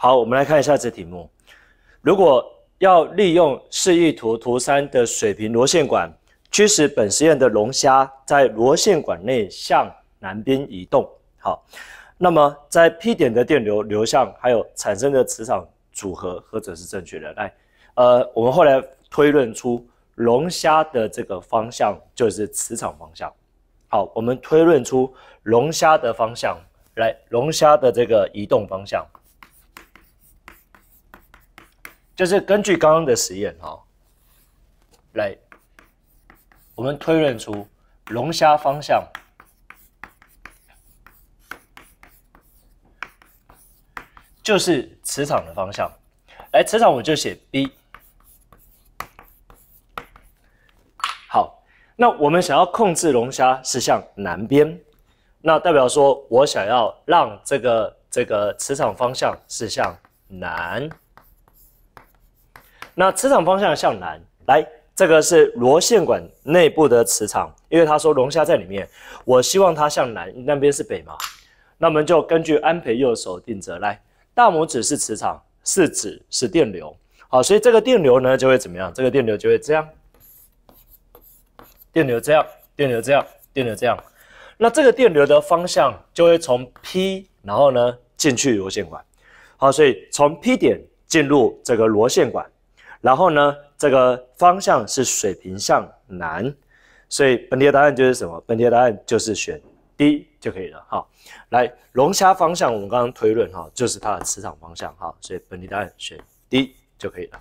好，我们来看一下这题目。如果要利用示意图图三的水平螺线管，驱使本实验的龙虾在螺线管内向南边移动。好，那么在 P 点的电流流向还有产生的磁场组合，或者是正确的？来，呃，我们后来推论出龙虾的这个方向就是磁场方向。好，我们推论出龙虾的方向，来龙虾的这个移动方向。就是根据刚刚的实验哈，来，我们推论出龙虾方向就是磁场的方向。来，磁场我就写 B。好，那我们想要控制龙虾是向南边，那代表说，我想要让这个这个磁场方向是向南。那磁场方向向南，来，这个是螺线管内部的磁场，因为他说龙虾在里面，我希望它向南，那边是北嘛，那我们就根据安培右手定则，来，大拇指是磁场，四指是电流，好，所以这个电流呢就会怎么样？这个电流就会这样，电流这样，电流这样，电流这样，那这个电流的方向就会从 P，然后呢进去螺线管，好，所以从 P 点进入这个螺线管。然后呢，这个方向是水平向南，所以本题的答案就是什么？本题的答案就是选 D 就可以了。好，来龙虾方向，我们刚刚推论哈，就是它的磁场方向哈，所以本题答案选 D 就可以了。